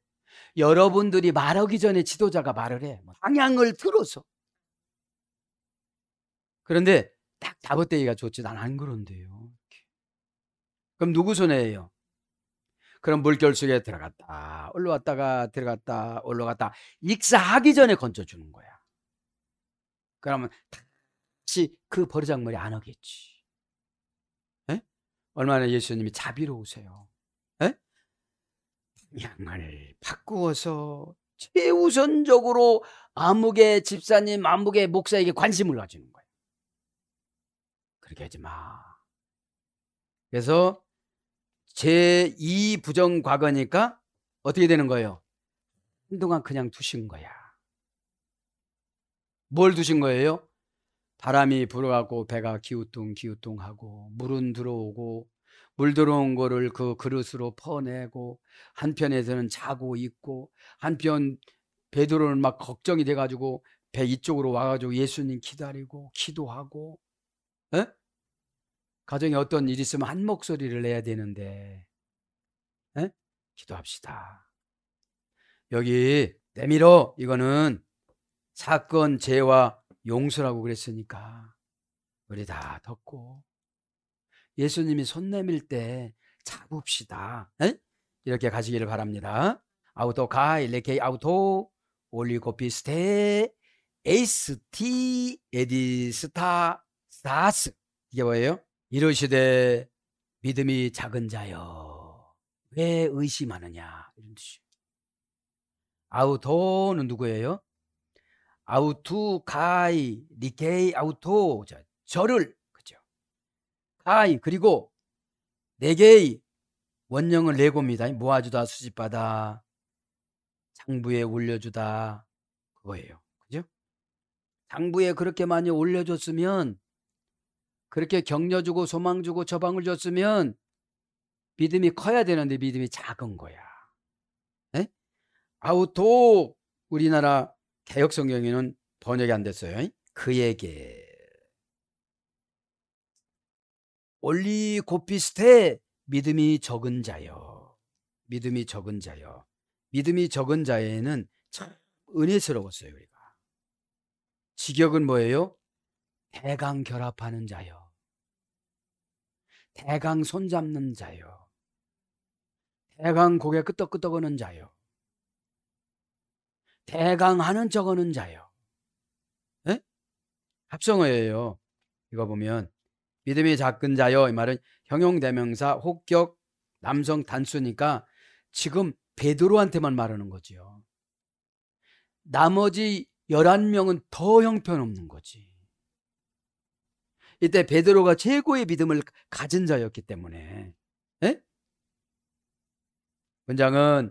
여러분들이 말하기 전에 지도자가 말을 해. 뭐 방향을 들어서 그런데 딱 다보떼기가 좋지. 난 안 그런데요. 그럼 누구 손해예요? 그럼 물결 속에 들어갔다. 올라왔다가 들어갔다. 올라갔다. 익사하기 전에 건져주는 거야. 그러면 다시 그 버르장머리 안 하겠지. 예? 얼마나 예수님이 자비로우세요. 양을 바꾸어서 최우선적으로 암흑의 집사님, 암흑의 목사에게 관심을 가지는 거예요. 그렇게 하지 마. 그래서 제 2부정 과거니까 어떻게 되는 거예요? 한동안 그냥 두신 거야. 뭘 두신 거예요? 바람이 불어가고 배가 기우뚱 기우뚱하고 물은 들어오고 물 들어온 거를 그 그릇으로 퍼내고 한편에서는 자고 있고 한편 베드로는 막 걱정이 돼가지고 배 이쪽으로 와가지고 예수님 기다리고 기도하고 에? 가정에 어떤 일이 있으면 한 목소리를 내야 되는데 에? 기도합시다 여기 내밀어 이거는 사건 죄와 용서라고 그랬으니까 우리 다 덮고 예수님이 손 내밀 때 잡읍시다. 에? 이렇게 가지기를 바랍니다. 아우토가 일레케 아우토 올리고피스테 에스티 에디스타 스스 이게 뭐예요? 이러시되 믿음이 작은 자여 왜 의심하느냐 이런 뜻이 아우토는 누구예요? 아우투 가이 리케이 아우토 저를 I 그리고 네 개의 원형을 내고입니다 모아주다, 수집하다, 장부에 올려주다 그거예요. 그죠? 장부에 그렇게 많이 올려줬으면 그렇게 격려 주고 소망 주고 처방을 줬으면 믿음이 커야 되는데 믿음이 작은 거야. 에? 네? 아우토 우리나라 개혁 성경에는 번역이 안 됐어요. 그에게 올리고피스테 믿음이 적은 자여. 믿음이 적은 자여. 믿음이 적은 자에는 참 은혜스러웠어요, 우리가. 직역은 뭐예요? 대강 결합하는 자여. 대강 손잡는 자여. 대강 고개 끄덕끄덕 하는 자여. 대강 하는 척 하는 자여. 에? 합성어예요. 이거 보면 믿음이 작은 자여 이 말은 형용대명사 혹격 남성 단수니까 지금 베드로한테만 말하는 거지요. 나머지 11명은 더 형편없는 거지. 이때 베드로가 최고의 믿음을 가진 자였기 때문에 에? 예? 원장은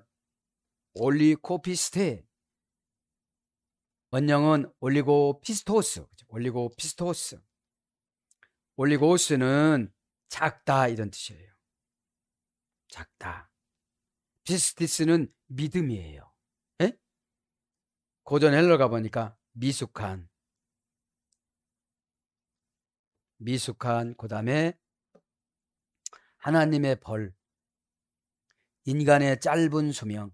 올리코피스테 원령은 올리고피스토스 올리고피스토스 올리고스는 작다 이런 뜻이에요. 작다. 비스티스는 믿음이에요. 에? 예? 고전 헬러 가보니까 미숙한, 미숙한, 그 다음에 하나님의 벌, 인간의 짧은 수명.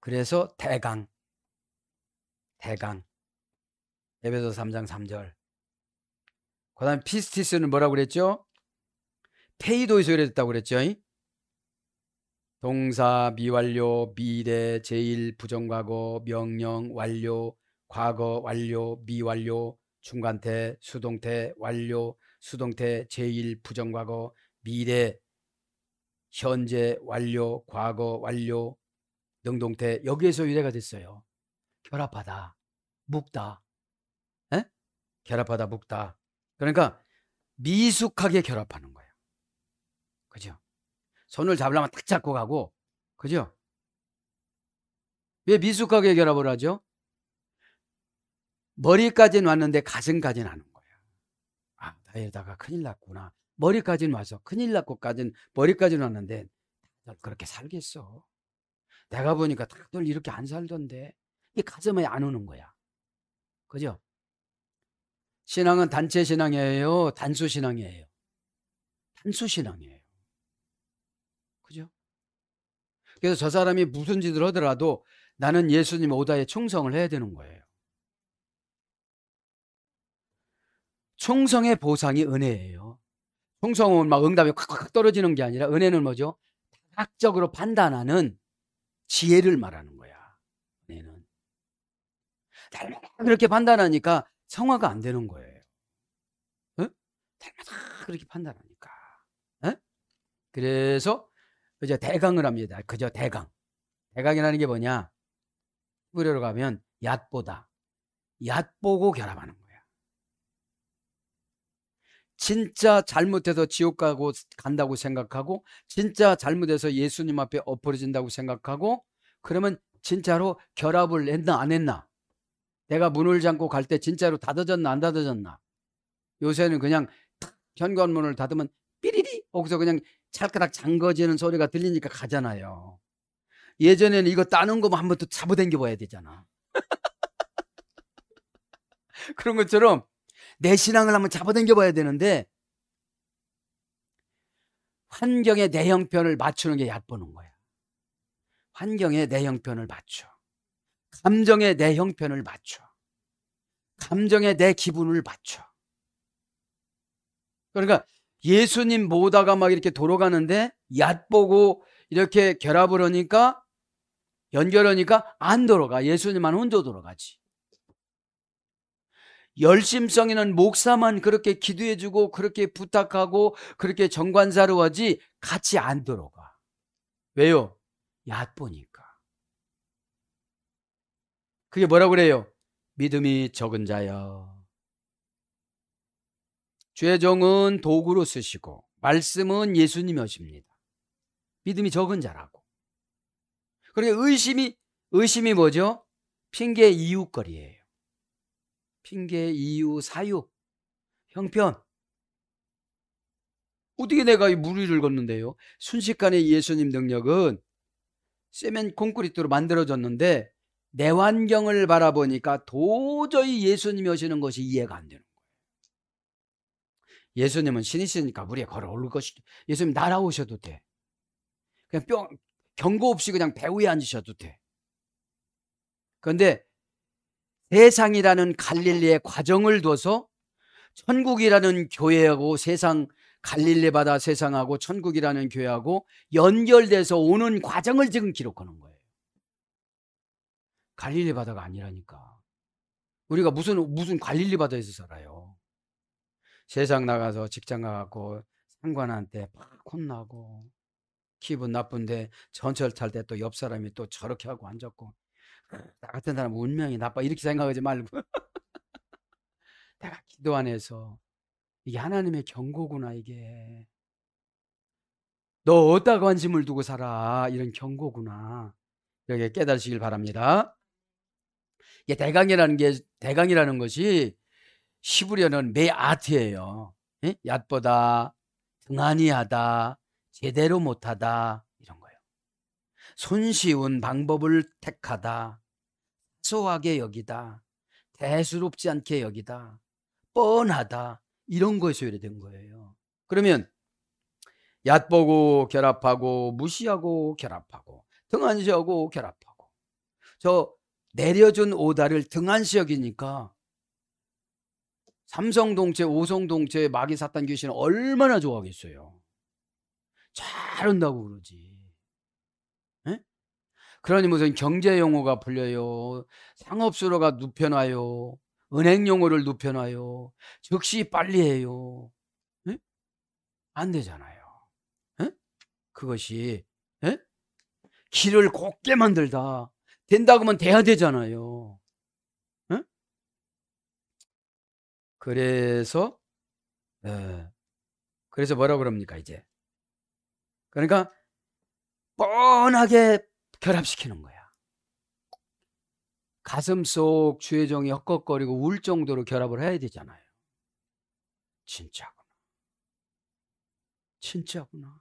그래서 대강, 대강. 에베소 3장 3절. 그 다음에 피스티스는 뭐라고 그랬죠? 페이도에서 이래랬다고 그랬죠. 동사, 미완료, 미래, 제일, 부정과거, 명령, 완료, 과거, 완료, 미완료, 중간태, 수동태, 완료, 수동태, 제일, 부정과거, 미래, 현재, 완료, 과거, 완료, 능동태 여기에서 유래가 됐어요. 결합하다, 묶다, 에? 결합하다, 묶다. 그러니까 미숙하게 결합하는 거예요. 그죠? 손을 잡으려면 탁 잡고 가고, 그죠? 왜 미숙하게 결합을 하죠? 머리까지는 왔는데 가슴까지는 안온 거예요. 아, 나 이러다가 큰일 났구나. 머리까지는 와서 큰일 났고까지는 머리까지는 왔는데 널 그렇게 살겠어. 내가 보니까 다들 이렇게 안 살던데 이 가슴에 안 오는 거야. 그죠? 신앙은 단체 신앙이에요? 단수 신앙이에요? 단수 신앙이에요. 그죠? 그래서 저 사람이 무슨 짓을 하더라도 나는 예수님 오다에 충성을 해야 되는 거예요. 충성의 보상이 은혜예요. 충성은 막 응답이 콱콱 떨어지는 게 아니라 은혜는 뭐죠? 다각적으로 판단하는 지혜를 말하는 거야. 은혜는. 그렇게 판단하니까 성화가 안 되는 거예요. 어? 달마다 그렇게 판단하니까. 어? 그래서 이제 대강을 합니다. 그저 대강. 대강이라는 게 뭐냐? 뿌려로 가면 얕보다 얕보고 결합하는 거야. 진짜 잘못해서 지옥 가고 간다고 생각하고 진짜 잘못해서 예수님 앞에 엎어진다고 생각하고 그러면 진짜로 결합을 했나 안 했나 내가 문을 잠고 갈 때 진짜로 닫아졌나 안 닫아졌나. 요새는 그냥 탁 현관문을 닫으면 삐리리 거기서 그냥 찰그닥 잠궈지는 소리가 들리니까 가잖아요. 예전에는 이거 따는 거만 한번 또 잡아당겨 봐야 되잖아. 그런 것처럼 내 신앙을 한번 잡아당겨 봐야 되는데 환경의 내 형편을 맞추는 게 얕보는 거야. 환경의 내 형편을 맞춰. 감정에 내 형편을 맞춰. 감정에 내 기분을 맞춰. 그러니까 예수님 보다가 막 이렇게 돌아가는데 얕보고 이렇게 결합을 하니까 연결하니까 안 돌아가. 예수님만 혼자 돌아가지. 열심성 있는 목사만 그렇게 기도해주고 그렇게 부탁하고 그렇게 정관사로 하지 같이 안돌아가 왜요? 얕보니까. 그게 뭐라고 그래요? 믿음이 적은 자여. 죄종은 도구로 쓰시고 말씀은 예수님이십니다. 믿음이 적은 자라고. 그리고 그러니까 의심이 의심이 뭐죠? 핑계 이유거리예요. 핑계 이유 사유 형편 어떻게 내가 이 무리를 걷는데요? 순식간에 예수님 능력은 세멘 콘크리트로 만들어졌는데 내환경을 바라보니까 도저히 예수님이 오시는 것이 이해가 안 되는 거예요. 예수님은 신이시니까 우리에 걸어올 것이 예수님 날아오셔도 돼. 그냥 뿅 경고 없이 그냥 배후에 앉으셔도 돼. 그런데 세상이라는 갈릴리의 과정을 둬서 천국이라는 교회하고 세상 갈릴리 바다 세상하고 천국이라는 교회하고 연결돼서 오는 과정을 지금 기록하는 거예요. 갈릴리 바다가 아니라니까. 우리가 무슨 무슨 갈릴리 바다에서 살아요. 세상 나가서 직장 가고 상관한테 팍 혼나고 기분 나쁜데 전철 탈 때 또 옆 사람이 또 저렇게 하고 앉았고 나 같은 사람 운명이 나빠 이렇게 생각하지 말고 내가 기도 안에서 이게 하나님의 경고구나 이게 너 어디다 관심을 두고 살아 이런 경고구나 여기 깨달으시길 바랍니다. 이게 대강이라는 게 대강이라는 것이 시부려는 매 아트예요. 예? 얕보다 등한히하다 제대로 못하다 이런 거예요. 손쉬운 방법을 택하다 소하게 여기다 대수롭지 않게 여기다 뻔하다 이런 거에서 이래된 거예요. 그러면 얕보고 결합하고 무시하고 결합하고 등한시하고 결합하고 저 내려준 오다를 등한시 여기니까 삼성동체, 오성동체, 마귀 사탄 귀신을 얼마나 좋아하겠어요. 잘한다고 그러지. 에? 예? 그러니 무슨 경제 용어가 풀려요 상업수로가 눕혀놔요. 은행 용어를 눕혀놔요. 즉시 빨리 해요. 에? 예? 안 되잖아요. 에? 예? 그것이 길을 곱게 만들다. 된다 그러면 돼야 되잖아요. 응? 그래서 네. 그래서 뭐라 그럽니까 이제? 그러니까 뻔하게 결합시키는 거야. 가슴 속 주혜정이 헛걱거리고 울 정도로 결합을 해야 되잖아요. 진짜구나. 진짜구나.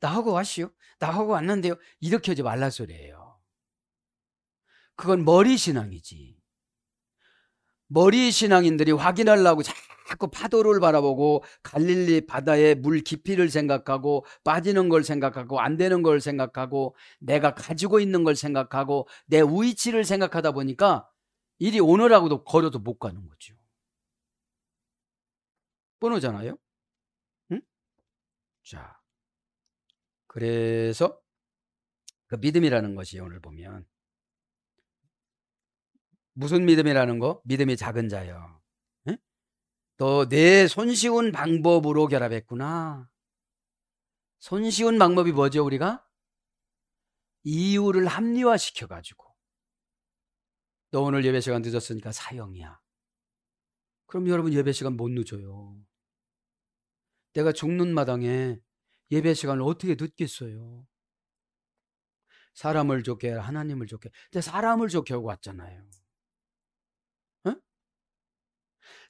나하고 왔슈? 나하고 왔는데요? 이렇게 하지 말라 소리예요. 그건 머리 신앙이지. 머리 신앙인들이 확인하려고 자꾸 파도를 바라보고 갈릴리 바다의 물 깊이를 생각하고 빠지는 걸 생각하고 안 되는 걸 생각하고 내가 가지고 있는 걸 생각하고 내 위치를 생각하다 보니까 일이 오느라고도 걸어도 못 가는 거죠. 뻔하잖아요. 응? 자. 그래서 그 믿음이라는 것이 오늘 보면 무슨 믿음이라는 거? 믿음이 작은 자요. 너내 손쉬운 방법으로 결합했구나. 손쉬운 방법이 뭐죠, 우리가? 이유를 합리화시켜가지고. 너 오늘 예배 시간 늦었으니까 사형이야. 그럼 여러분 예배 시간 못 늦어요. 내가 죽는 마당에 예배 시간을 어떻게 듣겠어요 사람을 좋게 하나님을 좋게 근데 사람을 좋게 하고 왔잖아요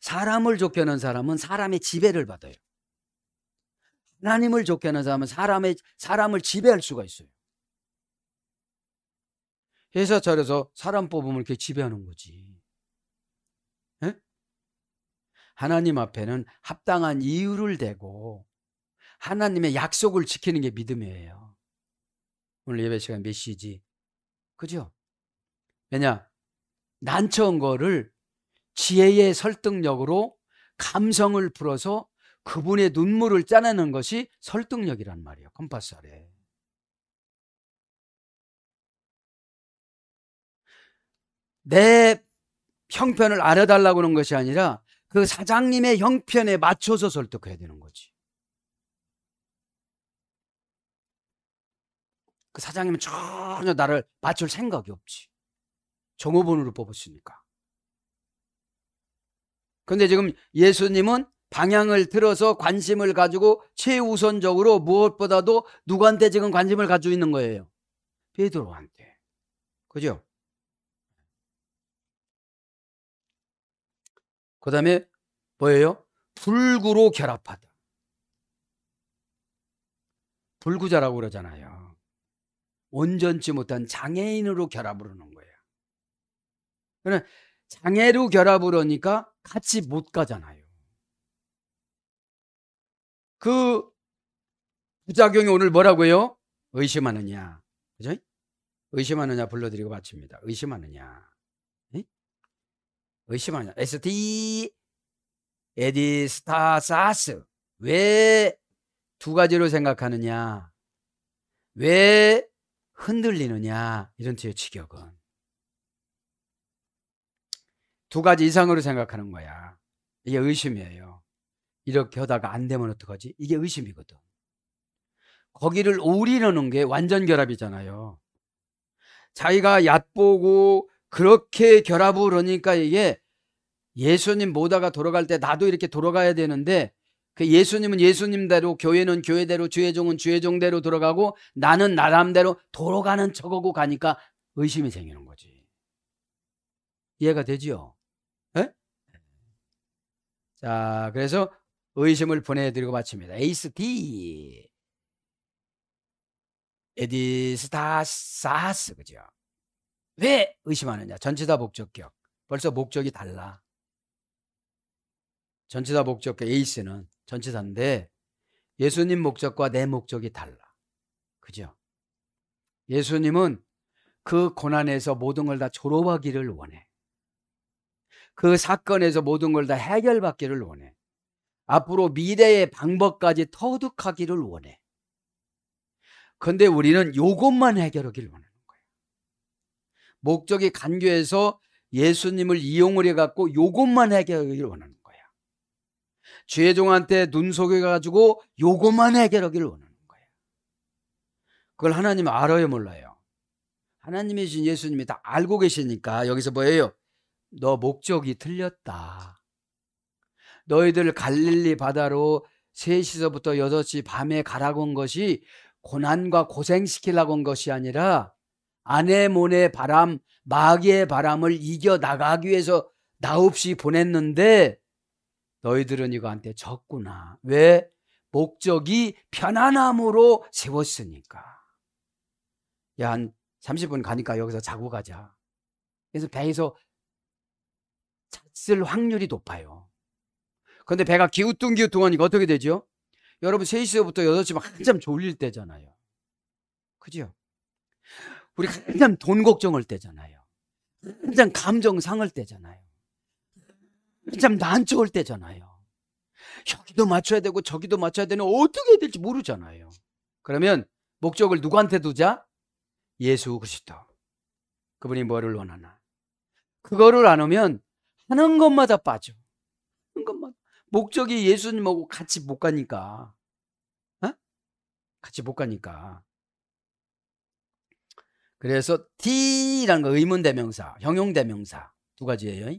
사람을 좋게 하는 사람은 사람의 지배를 받아요 하나님을 좋게 하는 사람은 사람의, 사람을 지배할 수가 있어요 회사 차려서 사람 뽑으면 이렇게 지배하는 거지 에? 하나님 앞에는 합당한 이유를 대고 하나님의 약속을 지키는 게 믿음이에요. 오늘 예배 시간 메시지. 그죠? 왜냐? 난처한 거를 지혜의 설득력으로 감성을 풀어서 그분의 눈물을 짜내는 것이 설득력이란 말이에요. 컴파스 아래. 내 형편을 알아달라고 하는 것이 아니라 그 사장님의 형편에 맞춰서 설득해야 되는 거지. 그 사장님은 전혀 나를 맞출 생각이 없지. 종업원으로 뽑았으니까. 그런데 지금 예수님은 방향을 들어서 관심을 가지고 최우선적으로 무엇보다도 누구한테 지금 관심을 가지고 있는 거예요? 베드로한테. 그죠? 그 다음에 뭐예요? 불구로 결합하다. 불구자라고 그러잖아요. 온전치 못한 장애인으로 결합을 하는 거예요. 장애로 결합을 하니까 같이 못 가잖아요. 그 부작용이 오늘 뭐라고요? 의심하느냐. 그죠? 의심하느냐 불러드리고 마칩니다. 의심하느냐. 의심하냐. ST 에디스타사스. 왜 두 가지로 생각하느냐? 왜 흔들리느냐 이런 뒤의 직역은 두 가지 이상으로 생각하는 거야. 이게 의심이에요. 이렇게 하다가 안 되면 어떡하지? 이게 의심이거든. 거기를 오리려는 게 완전 결합이잖아요. 자기가 얕보고 그렇게 결합을 하니까 이게 예수님 모다가 돌아갈 때 나도 이렇게 돌아가야 되는데 그 예수님은 예수님대로, 교회는 교회대로, 주의종은 주의종대로 들어가고 나는 나람대로 돌아 가는 척하고 가니까 의심이 생기는 거지. 이해가 되지요? 에? 예? 자, 그래서 의심을 보내드리고 마칩니다. 에이스 D. 에디스타사스, 그죠? 왜 의심하느냐? 전체다 목적격. 벌써 목적이 달라. 전체다 목적격 에이스는 전치사인데 예수님 목적과 내 목적이 달라. 그죠? 예수님은 그 고난에서 모든 걸 다 졸업하기를 원해. 그 사건에서 모든 걸 다 해결받기를 원해. 앞으로 미래의 방법까지 터득하기를 원해. 근데 우리는 요것만 해결하기를 원하는 거예요. 목적이 간교해서 예수님을 이용을 해갖고 요것만 해결하기를 원하는 죄종한테 눈 속여가지고 요것만 해결하기를 원하는 거예요. 그걸 하나님 알아요, 몰라요? 하나님이 신 예수님이 다 알고 계시니까 여기서 뭐예요? 너 목적이 틀렸다. 너희들 갈릴리 바다로 3시서부터 6시 밤에 가라고 한 것이 고난과 고생시키라고 한 것이 아니라 아내몬의 바람, 마귀의 바람을 이겨나가기 위해서 나없이 보냈는데 너희들은 이거한테 졌구나. 왜? 목적이 편안함으로 세웠으니까. 야, 한 30분 가니까 여기서 자고 가자. 그래서 배에서 잤을 확률이 높아요. 근데 배가 기우뚱기우뚱하니까 어떻게 되죠? 여러분 3시부터 6시 막 한참 졸릴 때잖아요. 그죠? 우리 한참 돈 걱정할 때잖아요. 한참 감정 상할 때잖아요. 참 난처할 때잖아요. 여기도 맞춰야 되고 저기도 맞춰야 되는 어떻게 해야 될지 모르잖아요. 그러면 목적을 누구한테 두자? 예수 그리스도. 그분이 뭐를 원하나. 그거를 안 하면 하는 것마다 빠져. 하는 것마다. 목적이 예수님하고 같이 못 가니까. 어? 같이 못 가니까. 그래서 T라는 거 의문대명사, 형용대명사 두 가지예요.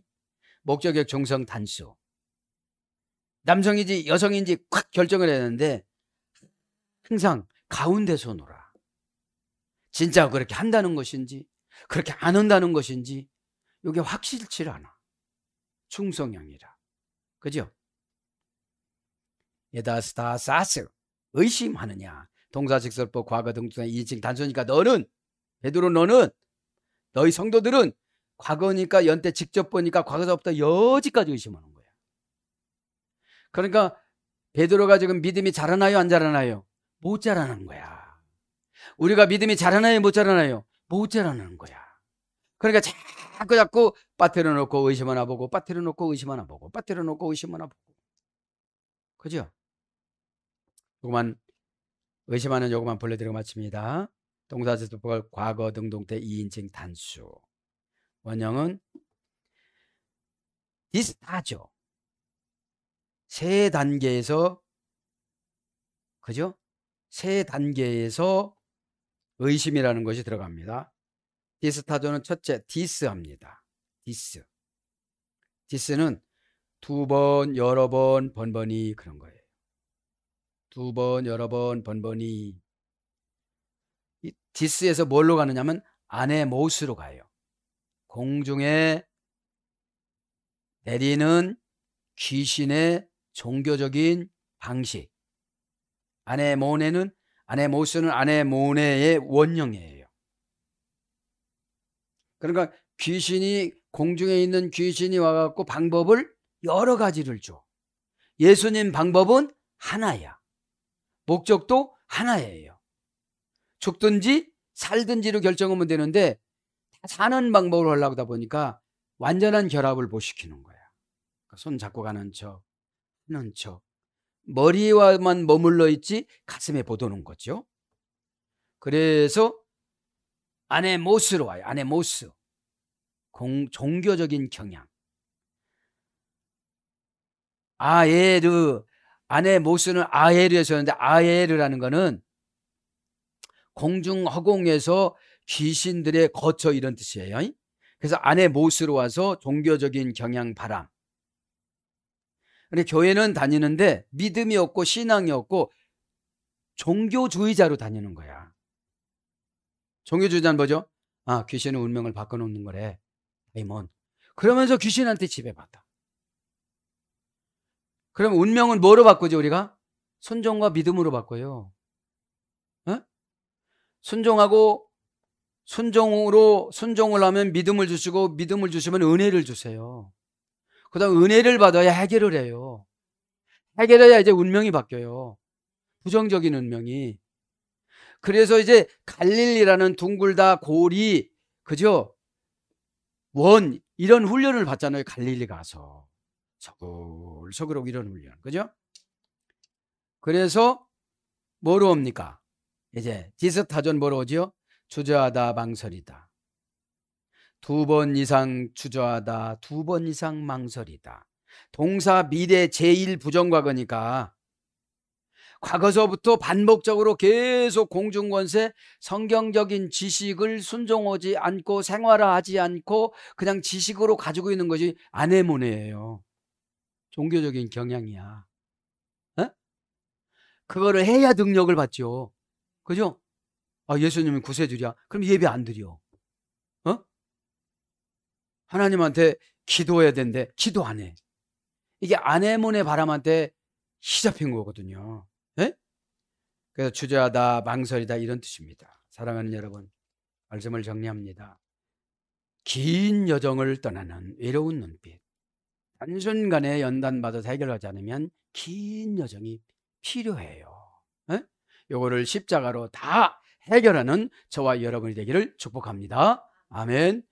목적격 정성 단수. 남성인지 여성인지 콱 결정을 했는데 항상 가운데서 놀아. 진짜 그렇게 한다는 것인지 그렇게 안 한다는 것인지 이게 확실치 않아. 충성형이라. 그죠? 예다스다사스 의심하느냐. 동사직설법 과거 등등의 인칭 단수니까 너는 베드로 너는 너희 성도들은 과거니까 연태 직접 보니까 과거서부터 여지까지 의심하는 거야. 그러니까 베드로가 지금 믿음이 자라나요 안 자라나요? 못 자라는 나 거야. 우리가 믿음이 자라나요 못 자라나요? 못 자라는 나 거야. 그러니까 자꾸 자꾸 빠뜨려 놓고 의심 하나 보고 빠뜨려 놓고 의심 하나 보고 빠뜨려 놓고 의심 하나 보고. 그죠? 요것만 의심하는 요것만 불러드리고 마칩니다. 동사제도법 과거 등동태 2인칭 단수. 원형은 디스타죠. 세 단계에서 그죠? 세 단계에서 의심이라는 것이 들어갑니다. 디스타조는 첫째 디스합니다. 디스. 디스는 두 번, 여러 번, 번번이 그런 거예요. 두 번, 여러 번, 번번이. 디스에서 뭘로 가느냐면 아내 모스로 가요. 공중에 내리는 귀신의 종교적인 방식. 아네모네는 아네모스는 아네모네의 원형이에요. 그러니까 귀신이 공중에 있는 귀신이 와갖고 방법을 여러 가지를 줘. 예수님 방법은 하나야. 목적도 하나예요. 죽든지 살든지로 결정하면 되는데 사는 방법으로 하려고 하다 보니까 완전한 결합을 못 시키는 거야. 그러니까 손 잡고 가는 척, 하는 척. 머리와만 머물러 있지 가슴에 보도는 거죠. 그래서 아내 모스로 와요. 아내 모스. 공, 종교적인 경향. 아에르, 아내 모스는 아에르에서 였는데 아에르라는 거는 공중 허공에서 귀신들의 거처 이런 뜻이에요. 그래서 아내 모으로 와서 종교적인 경향 바람. 근데 교회는 다니는데 믿음이 없고 신앙이 없고 종교주의자로 다니는 거야. 종교주의자는 뭐죠? 아, 귀신은 운명을 바꿔놓는 거래. 데이몬. 그러면서 귀신한테 지배받다 그럼 운명은 뭐로 바꾸죠, 우리가? 순종과 믿음으로 바꿔요. 어? 순종하고 순종으로 순종을 하면 믿음을 주시고 믿음을 주시면 은혜를 주세요. 그다음 은혜를 받아야 해결을 해요. 해결해야 이제 운명이 바뀌어요. 부정적인 운명이. 그래서 이제 갈릴리라는 둥글다 고리 그죠? 원 이런 훈련을 받잖아요. 갈릴리 가서 서글서글하고 이런 훈련 그죠? 그래서 뭐로 옵니까? 이제 디스타전 뭐로 오지요? 주저하다 망설이다. 두 번 이상 주저하다 두 번 이상 망설이다. 동사 미래 제일 부정과거니까 과거서부터 반복적으로 계속 공중권세 성경적인 지식을 순종하지 않고 생활화하지 않고 그냥 지식으로 가지고 있는 것이 아내모네예요. 종교적인 경향이야. 에? 그거를 해야 능력을 받죠. 그죠? 아, 예수님은 구세주야 그럼 예배 안 드려. 어? 하나님한테 기도해야 되는데 기도 안 해. 이게 아내몬의 바람한테 시잡힌 거거든요. 예? 그래서 주저하다, 망설이다 이런 뜻입니다. 사랑하는 여러분, 말씀을 정리합니다. 긴 여정을 떠나는 외로운 눈빛. 단순간에 연단받아 해결하지 않으면 긴 여정이 필요해요. 예? 요거를 십자가로 다 해결하는 저와 여러분이 되기를 축복합니다. 아멘.